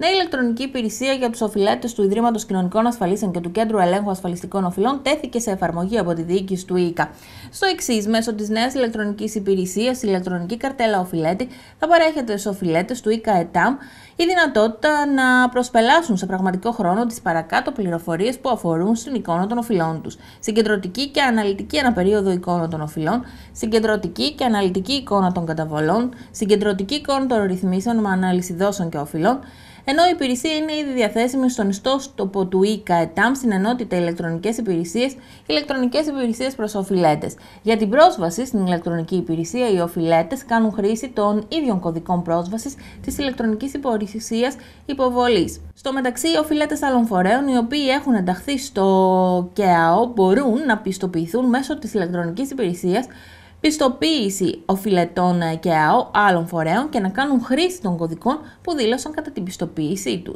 Νέα ηλεκτρονική υπηρεσία για τους οφειλέτες του Ιδρύματος Κοινωνικών Ασφαλίσεων και του Κέντρου Ελέγχου Ασφαλιστικών Οφειλών τέθηκε σε εφαρμογή από τη διοίκηση του ΙΚΑ. Στο εξής, μέσω της νέας ηλεκτρονικής υπηρεσίας, η ηλεκτρονική καρτέλα οφειλέτη θα παρέχεται στους οφειλέτες του ΙΚΑ ΕΤΑΜ η δυνατότητα να προσπελάσουν σε πραγματικό χρόνο τις παρακάτω πληροφορίες που αφορούν στην εικόνα των οφειλών τους. Συγκεντρωτική και αναλυτική αναπερίοδο εικόνα των οφειλών, συγκεντρωτική και αναλυτική εικόνα των καταβολών, συγκεντρωτική εικόνα των ρυθμίσεων με ανάλυση δόσεων και οφειλών, ενώ η υπηρεσία είναι ήδη διαθέσιμη στον ιστότοπο του ΙΚΑΕΤΑΜ e e στην ενότητα ηλεκτρονικές υπηρεσίες, ηλεκτρονικές υπηρεσίες προς οφειλέτες. Για την πρόσβαση στην ηλεκτρονική υπηρεσία, οι οφειλέτες κάνουν χρήση των ίδιων κωδικών πρόσβασης της ηλεκτρονικής υπηρεσίας υποβολής. Στο μεταξύ, οι οφειλέτες άλλων φορέων, οι οποίοι έχουν ενταχθεί στο ΚΕΑΟ, μπορούν να πιστοποιηθούν μέσω της ηλεκτρονικής υπηρεσίας πιστοποίηση οφειλετών και άλλων φορέων και να κάνουν χρήση των κωδικών που δήλωσαν κατά την πιστοποίησή τους.